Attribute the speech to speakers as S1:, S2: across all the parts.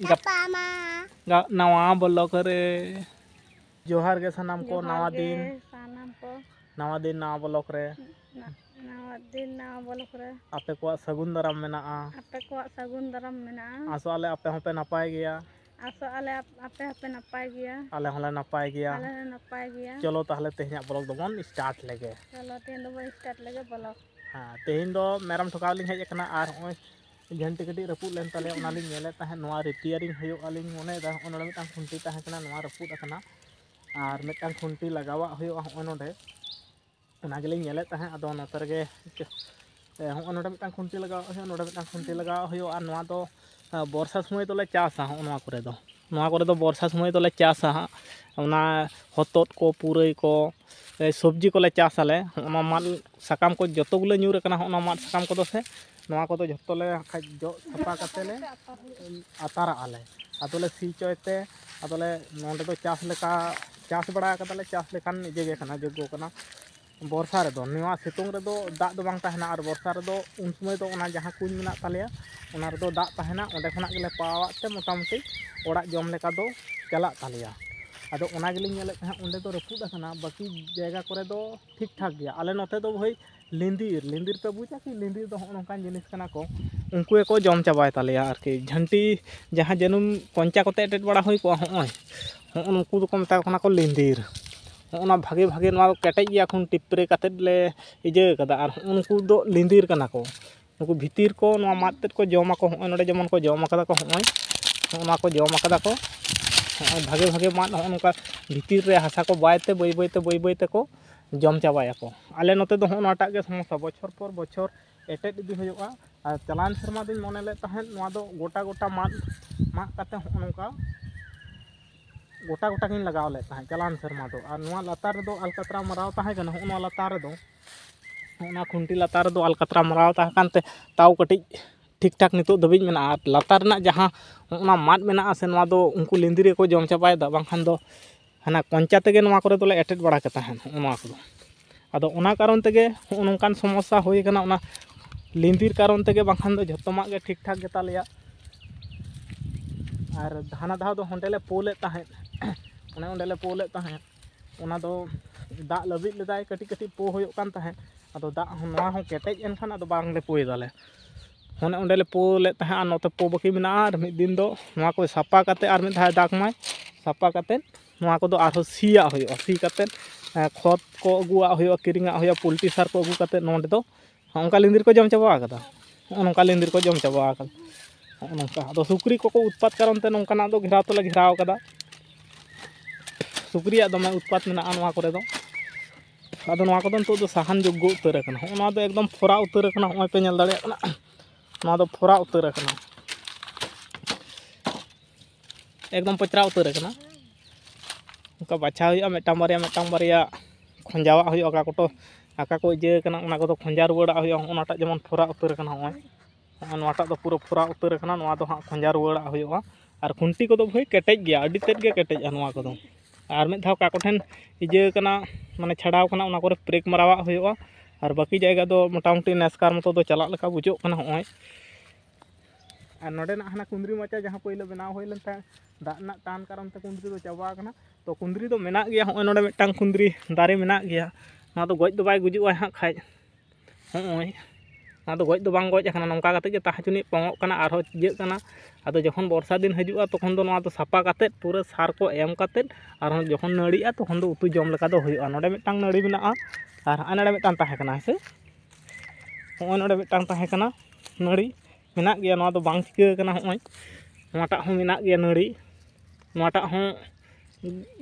S1: नवा बोलो करे जोहार के सनम को नवा दिन सनम को नवा दिन नवा ब्लॉक रे नवा दिन नवा ब्लॉक रे आपे को सगुन दराम मेना आपे को सगुन दराम मेना आसो आले आपे होपे नपाय गया आसो आले आपे होपे नपाय गया आले हले नपाय गया आले हले नपाय गया चलो ताहले तेहना ब्लॉक दबन स्टार्ट लेगे चलो तेहन दो स्टार्ट लेगे ब्लॉक हां तेहन दो मैडम ठकाव लिंग हेज कना आर होय घंटे कटी रपूदन तलेे रिपेयरिंगी मेटा खुंटी तहकना रपूद खुंटी लगावा होलेंगे अद नगे हे मिटा खुंटी लगावा नोट खुंटी लगावा बर्षा समय तो चाषा हाँ बर्षा समय तो चाषा हाँ हतद को पुरई को सब्जी को चाषा हाँ माद को जो गुले हाँ माद साकाम को से ना को तो जो ले जो सफा करते आतारे अब सीचते अब चाष लेका चाष बड़ा चाष लेकान जगे जग्य बर्षा रो ना सितुंग दागे और बर्षा रो समय जहाँ कुछ मे तेना दागे वे खाना पावा मोटामुटी जम लेका चलता ᱟᱫᱚ ᱚᱱᱟ ᱜᱮᱞᱤᱧ ᱧᱮᱞᱮᱫ ᱛᱟᱦᱮᱸᱫ ᱚᱸᱰᱮ ᱫᱚ ᱨᱟᱹᱯᱩᱫ ᱟᱠᱟᱱᱟ ᱵᱟᱹᱠᱤ ᱡᱟᱭᱜᱟ ᱠᱚᱨᱮ ᱫᱚ ᱴᱷᱤᱠ ᱴᱷᱟᱠ ᱜᱮᱭᱟ ᱟᱞᱮ ᱱᱚᱛᱮ ᱫᱚ ᱵᱷᱟᱹᱭ ᱞᱤᱸᱫᱤᱨ ᱞᱤᱸᱫᱤᱨ ᱯᱮ ᱵᱩᱡᱟ ᱠᱤ ᱞᱤᱸᱫᱤᱨ ᱫᱚ ᱦᱚᱸᱜᱼᱚ ᱱᱚᱝᱠᱟᱱ ᱡᱤᱱᱤᱥ ᱠᱟᱱᱟ ᱠᱚ ᱩᱱᱠᱩ ᱜᱮᱠᱚ ᱡᱚᱢ ᱪᱟᱵᱟᱭ ᱛᱟᱞᱮᱭᱟ ᱟᱨᱠᱤ ᱡᱷᱟᱹᱱᱴᱤ ᱡᱟᱦᱟᱸ ᱡᱟᱹᱱᱩᱢ ᱠᱚᱧᱪᱟ ᱠᱚᱛᱮ ᱮᱴᱮᱫ ᱵᱟᱲᱟ ᱦᱩᱭ ᱠᱚᱜᱼᱟ ᱦᱚᱸᱜᱼᱚᱭ ᱦᱚᱸᱜᱼᱚ ᱱᱩᱠᱩ ᱫᱚᱠᱚ ᱢᱮᱛᱟ ᱠᱚ ᱠᱟᱱᱟ ᱠᱚ ᱞᱤᱸᱫᱤᱨ ᱦᱚᱸᱜᱼᱚ ᱱᱟ ᱵᱷᱟᱜᱮ ᱵᱷᱟᱜᱮ ᱱᱚᱣᱟ ᱫᱚ ᱠᱮᱴᱮᱡ ᱜᱮᱭᱟ ᱮᱠᱷᱚᱱ ᱴᱤᱯᱨᱮ ᱠᱟᱛᱮᱫ ᱞᱮ ᱤᱭᱟᱹ ᱠᱟᱫᱟ ᱟᱨ ᱦᱚᱸᱜᱼᱚ ᱱᱩᱠᱩ ᱫᱚ ᱞᱤᱸᱫᱤᱨ ᱠᱟᱱᱟ ᱠᱚ ᱱᱩᱠᱩ ᱵᱷᱤᱛᱤᱨ ᱠᱚ ᱱᱚᱣᱟ ᱢᱟᱫ ᱛᱮᱫ ᱠᱚ ᱡᱚᱢᱟᱠᱚ ᱦᱚᱸᱜᱼᱚᱭ ᱱᱚᱰᱮ ᱡᱮᱢᱚᱱ ᱠᱚ ᱡᱚᱢ ᱟᱠᱟᱫᱟ ᱠᱚ ᱦᱚᱸᱜᱼᱚᱭ ᱦᱚᱸᱜᱼᱚ ᱱᱚᱣᱟ ᱠᱚ ᱡᱚᱢ ᱟᱠᱟᱫᱟ ᱠᱚ हाँ, भागे भागे मत ना भितर हासा को बैते बी बैते बी बैते को जम चाबाया आल नोते तो हाटा के समस्या बचर पर बचर एटेदी हो चलान सेमा दी मन लगे गोटा गोटा मत मत हा गोटा गोटा लगवा लगे चलान सेमा तो लतार अलकतरा मारा हूँ लतार हाँ, खुंटी लतार अलकतरा मारा तव कटी ठीक ठाक नित धाबी मे लतार जहाँ मद मे से उनको लिंदिरे को जम चाबाए बाखान कंचाते एटेट बड़ा तहन कारण तक नौकान समस्या होना लिंदिर कारण तक बाखान जो मागे ठीक ठाक गेता ले दाना दाव हे पोले अंडेले पोले दाग लाबी लेदाय कटी कटी पो होता अब दाग केटेज एनखान अब मन उन पो लेते पो बाकी मे दिन सापा कर डाकमाय सापा कत सी खत को अगुआ क्रीना पोल्ट्री सार को अगुक नौका लिंदिर को जम चाबाद ना लिंदिर को जम चाबाद नौका सुक्री को उत्पाद कारणते से नौकान घेरा तो घेराव सुक्री दमे उत्पात मे अब नितान जोग्य उतर एकदम फरा उतर हमें पे दाड़ा ना तो फरा उतर एकदम पचरा उतर बाछा होटा बारे मेटा बारे खजावा होगा को आका को इजेना खजा रुआड़ा होनाट जमन फरा उतर नाटा तो पूरा फरा उतर ना तो हाँ खजा रुआड़ा हो खुंटी को केटेज गया तेज के केटेज और मिद का इजेना मानने छड़ा प्रेक मारा हुआ ᱟᱨ ᱵᱟᱹᱠᱤ ᱡᱟᱭᱜᱟ ᱫᱚ ᱢᱚᱴᱟᱢᱩᱴᱤ ᱱᱮᱥᱠᱟᱨ ᱢᱚᱛᱚ ᱫᱚ ᱪᱟᱞᱟᱜ ᱞᱮᱠᱟ ᱵᱩᱡᱷᱟᱹᱜ ᱠᱟᱱᱟ ᱱᱚᱜᱼᱚᱭ ᱟᱨ ᱱᱚᱰᱮᱱᱟᱜ ᱦᱟᱱᱟ ᱠᱩᱸᱫᱽᱨᱤ ᱢᱟᱪᱟ ᱡᱟᱦᱟᱸ ᱯᱳᱭᱞᱳ ᱵᱮᱱᱟᱣ ᱦᱩᱭ ᱞᱮᱱ ᱛᱟᱦᱮᱸᱫ ᱫᱟᱜ ᱨᱮᱱᱟᱜ ᱴᱟᱱ ᱠᱟᱨᱚᱱ ᱛᱮ ᱠᱩᱸᱫᱽᱨᱤ ᱫᱚ ᱪᱟᱵᱟ ᱟᱠᱟᱱᱟ ᱛᱚ ᱠᱩᱸᱫᱽᱨᱤ ᱫᱚ ᱢᱮᱱᱟᱜ ᱜᱮᱭᱟ ᱱᱚᱜᱼᱚᱭ ᱱᱚᱰᱮ ᱢᱤᱫᱴᱟᱝ ᱠᱩᱸᱫᱽᱨᱤ ᱫᱟᱨᱮ ᱢᱮᱱᱟᱜ ᱜᱮᱭᱟ ᱱᱚᱣᱟ ᱫᱚ ᱜᱚᱡ ᱫᱚ ᱵᱟᱭ ᱜᱩᱡᱩᱜᱼᱟ ᱦᱟᱸᱜ ᱠᱷᱟᱡ ᱱᱚᱜᱼᱚᱭ ᱟᱫᱚ ᱜᱚᱡ ᱫᱚ ᱵᱟᱝ ᱜᱚᱡ ᱟᱠᱟᱱᱟ ᱱᱚᱝᱠᱟ ᱠᱟᱛᱮᱫ ᱜᱮ ᱛᱟᱦᱪᱩᱱᱤ ᱯᱚᱝᱚᱜ ᱠᱟᱱᱟ ᱟᱨᱦᱚᱸ ᱤᱭᱟᱹᱜ ᱠᱟᱱᱟ ᱟᱫᱚ ᱡᱚᱠᱷᱚᱱ ᱵᱚᱨᱥᱟ ᱫᱤᱱ ᱦᱤᱡᱩᱜᱼᱟ ᱛᱚᱠᱷᱚᱱ ᱫᱚ ᱱᱚᱣᱟ ᱫᱚ ᱥᱟᱯᱟ ᱠᱟᱛᱮᱫ ᱯᱩᱨᱟᱹ ᱥᱟᱨ ᱠᱚ ᱮᱢ ᱠᱟᱛᱮᱫ ᱟᱨᱦᱚᱸ ᱡᱚᱠᱷᱚᱱ ᱱᱟᱹᱲᱤᱜᱼᱟ ᱛᱚᱠᱷᱚᱱ ᱫᱚ ᱩᱛᱩ ᱡᱚᱢ ᱞᱮᱠᱟ ᱫᱚ ᱦᱩᱭᱩᱜᱼᱟ ᱱᱚᱰᱮ ᱢᱤᱫᱴᱟᱝ ᱱᱟᱹᱲᱤ ᱢᱮᱱᱟᱜᱼᱟ ᱟᱨ ᱦᱟᱸᱜ ᱱᱚᱰᱮ ᱢᱤᱫᱴᱟᱝ ᱛᱟᱦᱮᱸ ᱠᱟᱱᱟ ᱦᱮᱸᱥᱮ ᱦᱚᱸᱜᱼᱚᱭ ᱱᱚᱰᱮ ᱢᱤᱫᱴᱟᱝ ᱛᱟᱦᱮᱸ ᱠᱟᱱᱟ ᱱᱟᱹᱲᱤ ᱢᱮᱱᱟᱜ ᱜᱮᱭᱟ ᱱᱚᱣᱟ ᱫᱚ ᱵᱟᱝ ᱪᱤᱠᱟᱹ ᱟᱠᱟᱱᱟ ᱦᱚᱸᱜᱼᱚᱭ ᱱᱚᱣᱟᱴᱟᱜ ᱦᱚᱸ ᱢᱮᱱᱟᱜ ᱜᱮᱭᱟ ᱱᱟᱹᱲᱤ ᱱᱚᱣᱟᱴᱟᱜ ᱦᱚᱸ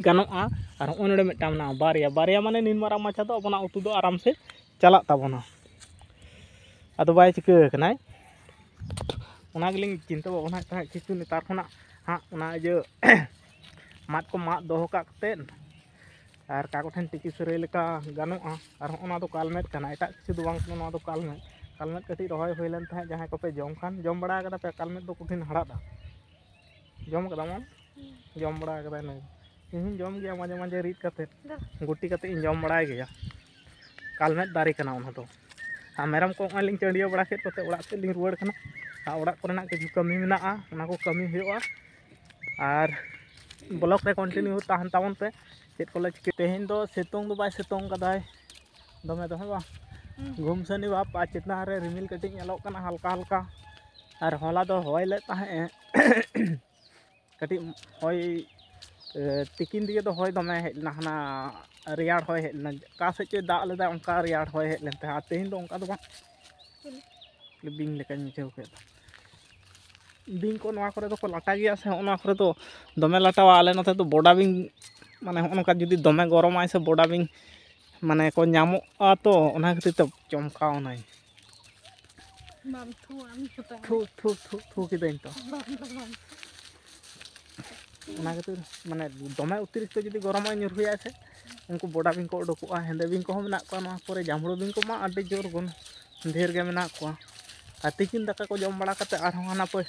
S1: ᱜᱟᱱᱚᱜᱼᱟ ᱟᱨ ᱦᱚᱸᱜᱼᱚᱭ ᱱᱚᱰᱮ ᱢᱤᱫᱴᱟᱝ ᱢᱮᱱᱟᱜᱼᱟ ᱵᱟᱨᱭᱟ ᱵᱟᱨᱭᱟ ᱢᱟᱱᱮ ᱱᱤᱱ ᱢᱟᱨᱟᱝ ᱢᱟᱪᱷᱟ ᱫᱚ ᱟᱵᱚᱱᱟᱜ ᱩᱛᱩ ᱫᱚ ᱟᱨᱟᱢ ᱥᱮ ᱪᱟᱞᱟᱜ ᱛᱟᱵᱚᱱᱟ अब चिका चिंता बाबन कि नेतार हाँ जो मद को मद दोहते कठिन टिकी सुरई लेका गाना कालमेट करना एट किसुना कालमेट कालमेट कटी रहा होलन जहाँ को पे जम खान जम बड़ा पे कालमेट तो कुठिन हड़ा जम कदम जम बड़ा इन जम गए माझे माझे रीद गुटी जम बड़ा गया कालमेट दारे का मेरम को चाड़िया बड़ा खेत पे चलिए रुआड़ा किसी कमी मेना कमी हो ब्लक कन्टिन्यू तहन तबन पे चेक को चिके तेहन तो सेतंग सेतंग दमे दमे बा घूम सनी बा चेतना रिमिल कटी एलोक हल्का हल्का और हला तो हवय लेते कटी तीन दिए तो दमे हेलना हाँ रेड हेना का सज चो दाग लेदा उनका रेड हेलन तेहर तेहन तो उनका बीन मुझे बीन को ना को लाटा गया से हों को तो दमे लाटा आल ना तो बोडा बीन मानने हमका जुदी दमे गरम है से बोडा बी मानने को नाम तो खातिर तो चमका थू थू थू थू कि मैं दमे अतिरिक्त जो गरम नुरुआ से उनको बड़ा भी को है हेदे भी जामड़ू भी अभी जोर गुण ढेर के मेरा को तीन दाका को जम बड़ा और नापय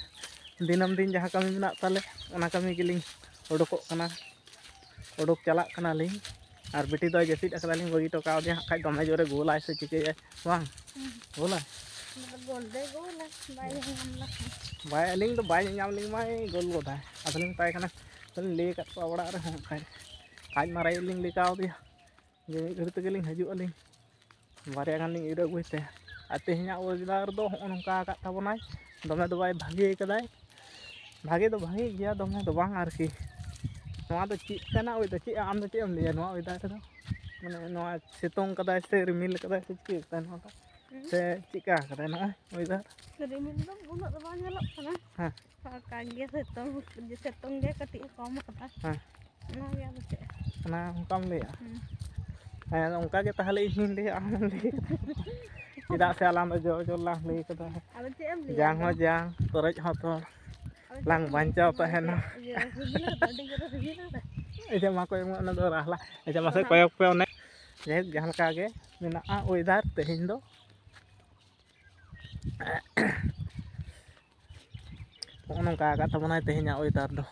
S1: दिनम दिन जहाँ कमी मेरा ताले कमी के लिए उडुक उडुक चलना लिंग और बेटी तो जैसी अकाली बगी टोका हाँ खा दमे जोरे गोला से चिके गोला बाय बाय बाय गोल गोदा अदली ᱞᱮ ᱟᱠᱟᱫ ᱠᱚᱣᱟ ᱚᱲᱟᱜ ᱨᱮᱦᱚᱸ ᱠᱷᱟᱱ ᱟᱡ ᱢᱟᱨᱟᱭᱤᱡ ᱞᱤᱧ ᱞᱮ ᱠᱟᱣᱫᱮᱭᱟ ᱡᱮ ᱢᱤᱫ ᱜᱷᱟᱹᱲᱤ ᱛᱮᱜᱮᱞᱤᱧ ᱦᱤᱡᱩᱜ ᱟᱹᱞᱤᱧ ᱵᱟᱨᱭᱟ ᱜᱟᱱ ᱞᱤᱧ ᱤᱨ ᱟᱹᱜᱩᱭ ᱛᱮ ᱟᱨ ᱛᱮᱦᱮᱧᱟᱜ ᱚᱭᱮᱫᱟᱨ ᱫᱚ ᱦᱚᱜᱼᱚ ᱱᱚᱝᱠᱟ ᱟᱠᱟᱫ ᱛᱟᱵᱚᱱᱟᱭ ᱫᱚᱢᱮ ᱫᱚ ᱵᱟᱭ ᱵᱷᱟᱜᱮ ᱟᱠᱟᱫᱟᱭ ᱵᱷᱟᱜᱮ ᱫᱚ ᱵᱷᱟᱜᱮ ᱜᱮᱭᱟ ᱫᱚᱢᱮ ᱫᱚ ᱵᱟᱝ ᱟᱨᱠᱤ ᱱᱚᱣᱟ ᱫᱚ ᱪᱮᱫ ᱠᱟᱱᱟ ᱚᱭᱮᱫᱟᱨ ᱪᱮᱫ ᱟᱢ ᱫᱚ ᱪᱮᱫ ᱮᱢ ᱞᱟᱹᱭᱟ ᱱᱚᱣᱟ ᱚᱭᱮᱫᱟᱨ ᱨᱮᱫᱚ ᱢᱟᱱᱮ ᱱᱚᱣᱟ ᱥᱤᱛᱩᱝ ᱠᱟᱫᱟᱭ ᱥᱮ ᱨᱤᱢᱤᱞ ᱠᱟᱫᱟᱭ ᱥᱮ ᱪᱤᱠᱟᱹ ᱠᱟᱫᱟᱭ ᱱᱚᱣᱟ ᱫᱚ Xe chị cả cái này nữa. Ôi giời. Cái này mình lúc cũng được bao nhiêu lắm rồi. Ha. Cái kia sẽ tông, sẽ tông đấy cái tí có một cái. Ha. Nó ra được chứ. Nó không công đi ạ. À, ông cái ta lấy nhìn đi ăn đi. Tidak saya làm aja aja lang ni kata. Jang ho jang, terus ho to. Lang banca apa hena. Ije mako yang mana dorah lah. Ije masuk koyok peon ne. Jadi jangan kage, mina a uidar tehindo. ᱱᱚᱜᱼᱚ ᱱᱚᱝᱠᱟ ᱟᱠᱟᱫ ᱛᱟᱵᱚᱱᱟᱭ ᱛᱮᱦᱮᱧᱟᱜ ᱚᱭᱮᱫᱟᱨ ᱫᱚ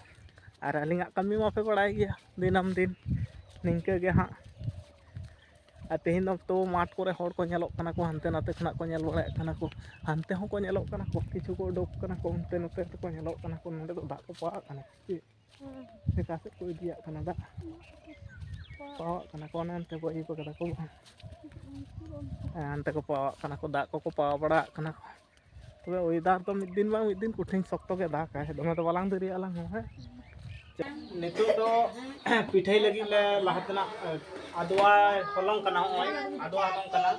S1: ᱟᱨ ᱟᱹᱞᱤᱧᱟᱜ ᱠᱟᱹᱢᱤ ᱢᱟᱯᱮ ᱵᱟᱲᱟᱭ ᱜᱮᱭᱟ ᱫᱤᱱᱟᱹᱢ ᱫᱤᱱ ᱱᱤᱝᱠᱟᱹ ᱜᱮ ᱦᱟᱸᱜ ᱟᱨ ᱛᱮᱦᱮᱧ ᱚᱠᱛᱚ ᱢᱟᱴ ᱠᱚᱨᱮ ᱦᱚᱲ ᱠᱚ ᱧᱮᱞᱚᱜ ᱠᱟᱱᱟ ᱠᱚ ᱦᱟᱱᱛᱮ ᱱᱟᱛᱮ ᱠᱷᱚᱱᱟᱜ ᱠᱚ ᱧᱮᱞ ᱵᱟᱲᱟᱭᱮᱫ ᱠᱟᱱᱟ ᱠᱚ ᱦᱟᱱᱛᱮ ᱦᱚᱸᱠᱚ ᱧᱮᱞᱚᱜ ᱠᱟᱱᱟ ᱠᱚ ᱠᱤᱪᱷᱩ ᱠᱚ ᱩᱰᱩᱠ ᱠᱟᱱᱟ ᱠᱚ ᱚᱱᱛᱮ ᱱᱚᱛᱮ ᱛᱮᱠᱚ ᱧᱮᱞᱚᱜ ᱠᱟᱱᱟ ᱠᱚ ᱱᱚᱰᱮ ᱫᱚ ᱫᱟᱜ ᱠᱚ ᱯᱟᱲᱟᱜ ᱠᱟᱱᱟ ᱪᱮᱫ ᱥᱮ ᱚᱠᱟ ᱥᱮᱫ ᱠᱚ ᱤᱫᱤᱭᱟᱜ ᱠᱟᱱᱟ ᱫᱟᱜ ᱯᱟᱣᱟᱜ ᱠᱟᱱᱟ ᱠᱚ ᱚᱱᱮ ᱚᱱᱛᱮ ᱠᱚ ᱤᱭᱟᱹ ᱠᱟᱫᱟ ᱠᱚ ᱦᱮᱸ ᱚᱱᱛᱮ ᱠᱚ ᱯᱟᱣᱟᱜ ᱠᱟᱱᱟ ᱠᱚ ᱫᱟᱜ ᱠᱚᱠᱚ ᱯᱟᱣᱟ ᱵᱟᱲᱟᱜ ᱠᱟᱱᱟ ᱠᱚ ᱛᱚᱵᱮ ᱚᱭᱮᱫᱟᱨ ᱫᱚ ᱢᱤᱫ ᱫᱤᱱ ᱵᱟᱝ ᱢᱤᱫ ᱫᱤᱱ ᱠᱚᱴᱷᱤᱱ ᱥᱚᱠᱛᱚ ᱜᱮ ᱫᱟᱜᱟᱭ ᱫᱚᱢᱮ ᱫᱚ ᱵᱟᱞᱟᱝ ᱫᱟᱲᱮᱭᱟᱜᱼᱟ ᱞᱟᱝ ᱦᱚᱸ ᱦᱮᱸ नितोग तो पिठाई लगी ले लहातना अदवा हलंग कना होय अदवा हलंग कना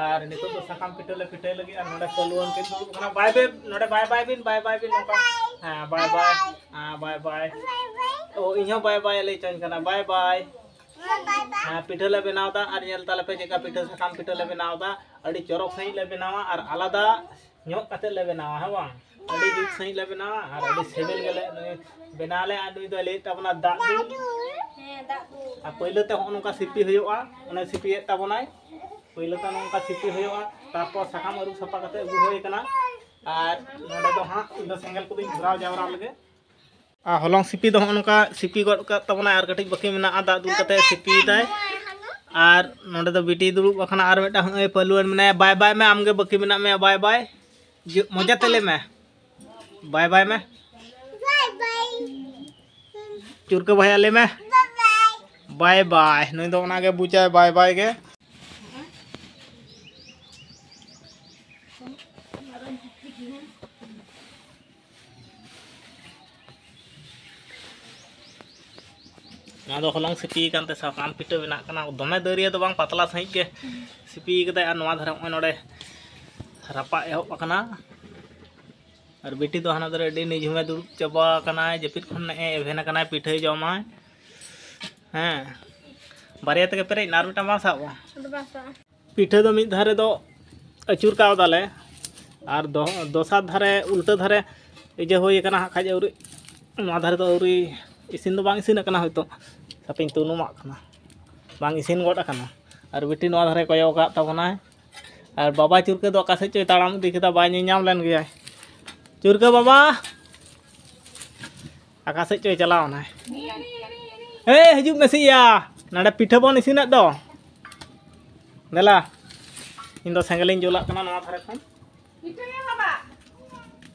S1: और नितोग तो सकाम पिठो ले पिठाई लगी और नडे पलुवन के दुरुक कना बाय बाय नडे बाय बाय बिन बाय बाय बिन नका हां बाय बाय हां बाय बाय तो इहो बाय बाय ले चन कना बाय बाय हाँ, पीठ ले बनाता चेका पीठ साकाम पीठ ले बनाता चरक सही ले बनावा और आलदा ले बनावा है वा जुग सही ले बनावा और सेबल के बनाले लैबना दा पैलोते हम नौका सीपी होने सीपी एबना पैलोते नौका सीपी हो साकाम अरुब साफा अगुना और ना तो हाँ सेंगल को घुरा जबरा लगे हलंग सीपी तो हम सीपी गबना और कटी बाकी मे दाग दूर सीपीदाय और ना तो बीटी दुड़बा और मिट्ट पलुआन मैं बै बै में आमगे बाकी मेना में बै बै मजा तेल में बै बै में चुरक भाई आलें बै बै नुना बुचा बै बै ना दो हलंग सिपी कानते साकाम पिटो बना दमे दरिया तो पतला सही के सीपी के आ नवा धरा ओय नडे रपा और बेटी तो हाँ दी निझुमे दुर्ब चाबा जपिद जपित खन एभेन कना जमा हाँ बारे तक पेरे और मिट्टा मासा वो पिठे तो मिद धारे दो अचूर का दाले और दो धारे उल्टे धारे जे होय कना खाजे औरी नवा धारे तो औरी इसिन तो बांग इसिन तो Tapi tu nomak kena. Bang isin gua tak kena. Ada betin wadah reko ya wakak tau kena. Eh. Ada baba curke tu akasai cuy tarang di kita banyi nyam gue ya. Eh. Curke baba. Akasai cuy celau na. Eh, eh hijau mesi ya. Nada pita pon isin nak dong. Nela. Indo sengeling jula kena nomak kan?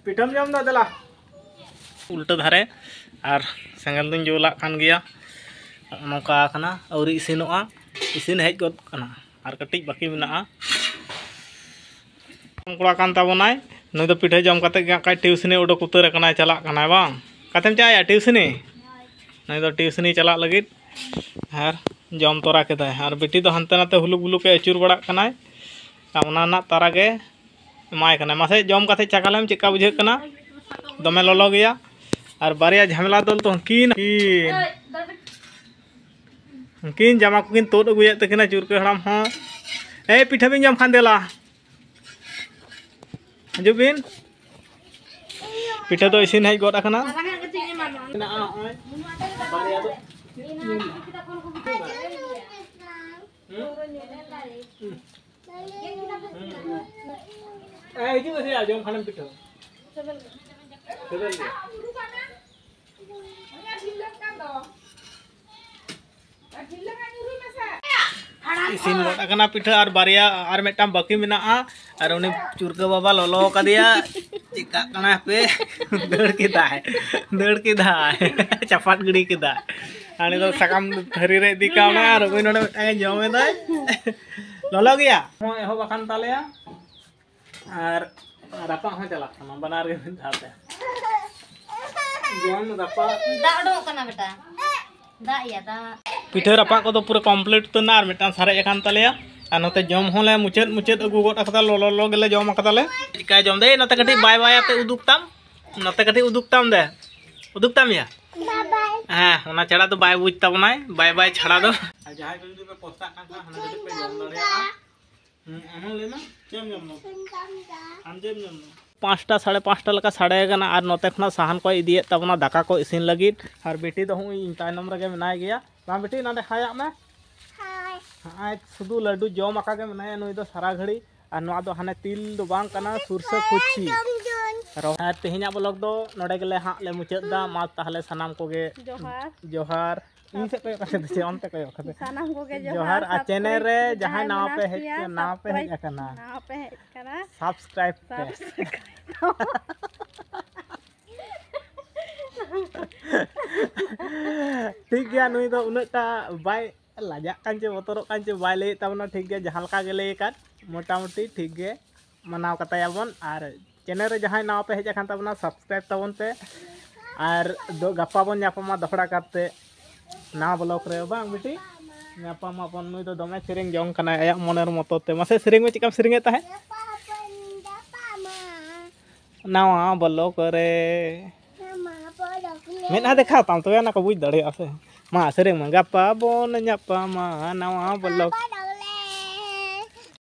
S1: Pitam jam dah dah lah. Ulta dah re. Ar, sengal din jula kan gaya. नौका खाना और हज गद बाकी मेना कड़ाबना पीठे नई तो जम करते टीसनी उडक उतर चलना बांग कतेम चाहे टीसनी नई तो टीसनी चला लगे और जम तरा के बेटी तो हाते नाते हुलुक बुलुक आचूर बड़ा तारागे ᱛᱟᱨᱟ ᱜᱮ ᱮᱢᱟᱭ ᱠᱟᱱᱟ ᱢᱟᱥᱮ ᱡᱚᱢ ᱠᱟᱛᱮ ᱪᱟᱠᱟᱞᱮᱢ ᱪᱮᱫᱠᱟ ᱵᱩᱡᱷᱟᱹᱜ ᱠᱟᱱᱟ बारे झमेला दल तो ᱵᱟᱨᱭᱟ ᱩᱱᱠᱤᱱ ᱡᱟᱢᱟ ᱠᱚᱠᱤᱱ ᱛᱩᱫ ᱟᱹᱜᱩᱭᱮᱫ ᱛᱟᱹᱠᱤᱱᱟ ᱪᱩᱨᱠᱟᱹ ᱦᱟᱲᱟᱢ ᱦᱚᱸ ᱮ ᱯᱤᱴᱷᱟᱹ ᱵᱤᱱ ᱡᱚᱢ ᱠᱷᱟᱸᱫᱮᱞᱟ ᱦᱤᱡᱩᱜ ᱵᱤᱱ ᱯᱤᱴᱷᱟᱹ ᱫᱚ ᱤᱥᱤᱱ ᱦᱮᱡ ᱜᱚᱫ ᱟᱠᱟᱱᱟ ᱦᱤᱡᱩᱜ ᱟᱥᱮ ᱡᱚᱢ ᱠᱷᱟᱱᱮᱢ ᱯᱤᱴᱷᱟᱹ ᱥᱮᱵᱮᱞ ᱜᱮ ᱥᱮᱵᱮᱞ ᱜᱮ
S2: इसीन
S1: पिठा और बारे और मिट्टा बाकी मेना और उन्हें चुरका बाबा लोलो का दिया चिका कना पे दड़ के दाए दड़ के दाए चपाट गड़ी के दाए आणि तो सकाम धरी रे दी का और कोई नडे मिट्टा जमे दाए ललो गया हो हो बखान तालेया और रपा हो चला खाना बना रे जाते जोन रपा दाड़ो कना बेटा दा या दा পিঠার আপা কো তো পুরো কমপ্লিট তো না আর মেটা সাড়ে একান তালেয়া আর নতে জম হল মুচে মুচে আগু গটা ললল লগেলে জম কা তালে ইকা জম দে নতে কতি বাই বাই আপে উদুকতাম নতে কতি উদুকতাম দে উদুকতামিয়া বাই বাই হ্যাঁ ওনা ছড়া তো বাই বুঝতাব না বাই বাই ছড়া দ আ যায় কো যদি পসাক কান না হনা কতি জম দরিয়া হম আমন লেনা চেম জম নু আম জেম নু পাঁচটা সাড়ে পাঁচটা লকা সাড়ে একানা আর নতে ফনা সাহান কো ই দিয় তাবনা ঢাকা কো ইসিন লাগিত আর বিটি দ হুই ইন টাইম নাম্বার গে বানাই গিয়া बा बेटी ना हाय में हाय शुदू लाडू जम आकागे मे नुद तो सारा घड़ी और तो हाने तिल तो सुरसा खुची तेह ब्लग दो नागले हाँ ले मुचादा हम्म। माँ तहले सनाम को जोहार जोहार हाँ। तो चैनल रे जहाँ ना पे हे ना पे हे सब्सक्राइब पे ठीक गया नुई तो उनटा बाय लाजा कान चे बतरो कान चे बाय ले तावना ठीक गया जहां का गेले कर मोटामोटी ठीक गया मनाव बन आर चैनल रे जहां नाव पे हेजा खान तावना सब्सक्राइब तावन पे आर दो गप्पा बन मा दफड़ा करते ना ब्लॉक रे बांग बेटी नापा मापन नुई तो दमे सिरिंग जोंग कना आया मोनेर मतो ते मसे सिरिंग में चिकम ता है नावा ब्लॉक रे ᱢᱮᱱᱟ ᱫᱮᱠᱷᱟ ᱛᱟᱢ ᱛᱚᱵᱮ ᱚᱱᱟ ᱠᱚ ᱵᱩᱡᱽ ᱫᱟᱲᱮᱭᱟᱜᱼᱟ ᱥᱮ ᱢᱟ ᱥᱮᱨᱮᱧ ᱢᱟ ᱜᱟᱯᱟ ᱵᱚᱱ ᱧᱟᱯᱟᱢᱟ ᱱᱟᱣᱟ ᱵᱞᱚᱠ